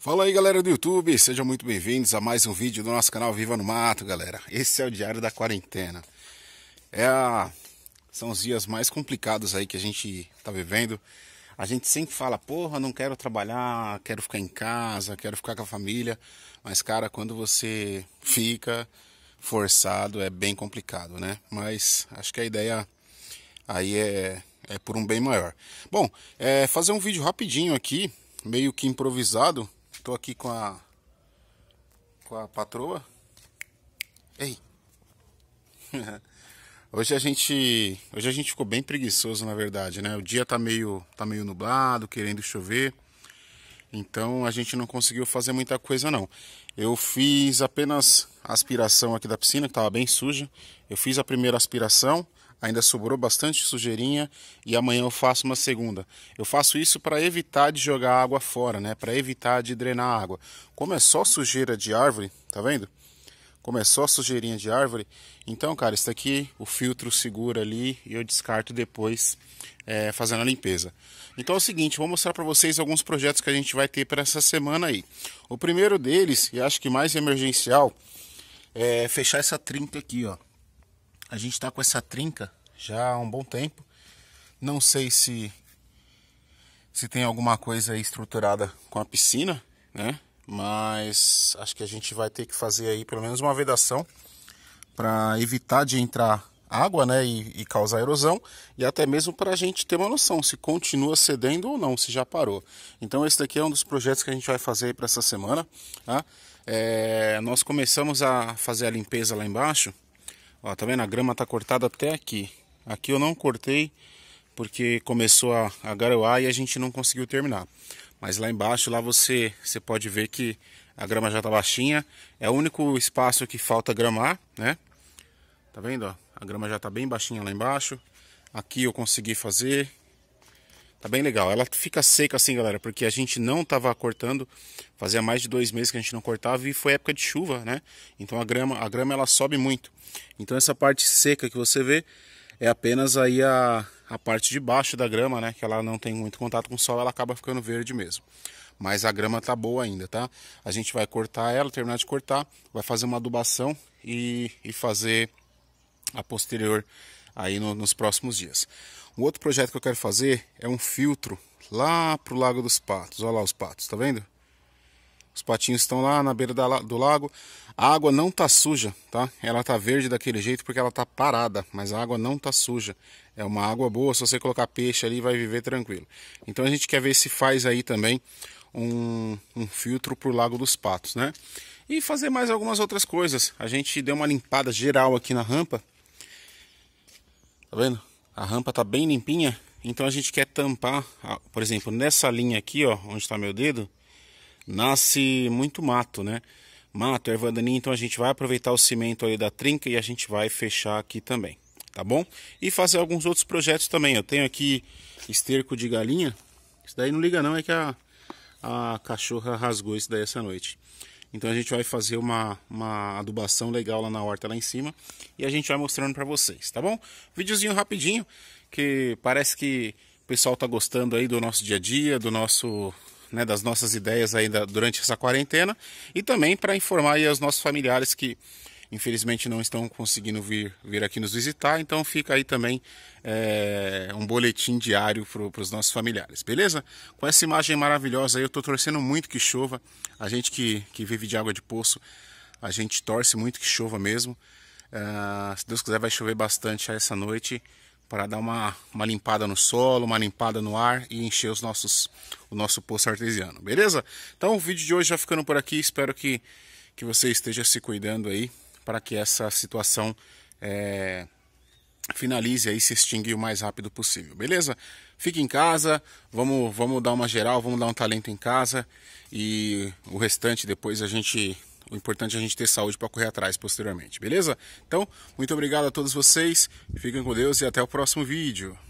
Fala aí galera do YouTube, sejam muito bem-vindos a mais um vídeo do nosso canal Viva no Mato, galera. Esse é o Diário da Quarentena. É a... São os dias mais complicados aí que a gente tá vivendo. A gente sempre fala, porra, não quero trabalhar, quero ficar em casa, quero ficar com a família. Mas, cara, quando você fica forçado é bem complicado, né? Mas acho que a ideia aí é, é por um bem maior. Bom, é fazer um vídeo rapidinho aqui, meio que improvisado, Tô aqui com a com a patroa. Ei. Hoje a gente hoje a gente ficou bem preguiçoso, na verdade, né? O dia tá meio tá meio nublado, querendo chover. Então a gente não conseguiu fazer muita coisa não. Eu fiz apenas a aspiração aqui da piscina, que estava bem suja. Eu fiz a primeira aspiração ainda sobrou bastante sujeirinha e amanhã eu faço uma segunda. Eu faço isso para evitar de jogar água fora, né? Para evitar de drenar água. Como é só sujeira de árvore, tá vendo? Como é só sujeirinha de árvore, então, cara, isso aqui o filtro segura ali e eu descarto depois é, fazendo a limpeza. Então é o seguinte, vou mostrar para vocês alguns projetos que a gente vai ter para essa semana aí. O primeiro deles, e acho que mais emergencial, é fechar essa trinca aqui, ó. A gente está com essa trinca já há um bom tempo. Não sei se se tem alguma coisa aí estruturada com a piscina, né? Mas acho que a gente vai ter que fazer aí pelo menos uma vedação para evitar de entrar água, né, e, e causar erosão e até mesmo para a gente ter uma noção se continua cedendo ou não, se já parou. Então esse daqui é um dos projetos que a gente vai fazer para essa semana. Tá? É, nós começamos a fazer a limpeza lá embaixo Ó, tá vendo? A grama tá cortada até aqui. Aqui eu não cortei porque começou a, a garoar e a gente não conseguiu terminar. Mas lá embaixo, lá você, você pode ver que a grama já tá baixinha. É o único espaço que falta gramar, né? Tá vendo? Ó? A grama já tá bem baixinha lá embaixo. Aqui eu consegui fazer. Tá bem legal. Ela fica seca assim, galera, porque a gente não tava cortando. Fazia mais de dois meses que a gente não cortava e foi época de chuva, né? Então a grama, a grama ela sobe muito. Então essa parte seca que você vê é apenas aí a, a parte de baixo da grama, né? Que ela não tem muito contato com o sol, ela acaba ficando verde mesmo. Mas a grama tá boa ainda, tá? A gente vai cortar ela, terminar de cortar, vai fazer uma adubação e, e fazer a posterior aí no, nos próximos dias. Um outro projeto que eu quero fazer é um filtro lá pro Lago dos Patos. Olha lá os patos, tá vendo? Os patinhos estão lá na beira da, do lago. A água não tá suja, tá? Ela tá verde daquele jeito porque ela tá parada, mas a água não tá suja. É uma água boa, se você colocar peixe ali vai viver tranquilo. Então a gente quer ver se faz aí também um, um filtro pro Lago dos Patos, né? E fazer mais algumas outras coisas. A gente deu uma limpada geral aqui na rampa Tá vendo? A rampa tá bem limpinha. Então a gente quer tampar, por exemplo, nessa linha aqui, ó, onde está meu dedo, nasce muito mato, né? Mato, erva daninha, então a gente vai aproveitar o cimento aí da trinca e a gente vai fechar aqui também, tá bom? E fazer alguns outros projetos também. Eu tenho aqui esterco de galinha. Isso daí não liga não, é que a, a cachorra rasgou isso daí essa noite. Então a gente vai fazer uma, uma adubação legal lá na horta lá em cima e a gente vai mostrando para vocês, tá bom? Videozinho rapidinho que parece que o pessoal tá gostando aí do nosso dia a dia, do nosso né, das nossas ideias ainda durante essa quarentena e também para informar aí os nossos familiares que infelizmente não estão conseguindo vir, vir aqui nos visitar, então fica aí também é, um boletim diário para os nossos familiares, beleza? Com essa imagem maravilhosa aí, eu estou torcendo muito que chova, a gente que, que vive de água de poço, a gente torce muito que chova mesmo, é, se Deus quiser vai chover bastante essa noite, para dar uma, uma limpada no solo, uma limpada no ar e encher os nossos, o nosso poço artesiano, beleza? Então o vídeo de hoje já ficando por aqui, espero que, que você esteja se cuidando aí para que essa situação é, finalize aí, se extingue o mais rápido possível, beleza? Fique em casa, vamos, vamos dar uma geral, vamos dar um talento em casa e o restante depois a gente o importante é a gente ter saúde para correr atrás posteriormente, beleza? Então, muito obrigado a todos vocês, fiquem com Deus e até o próximo vídeo.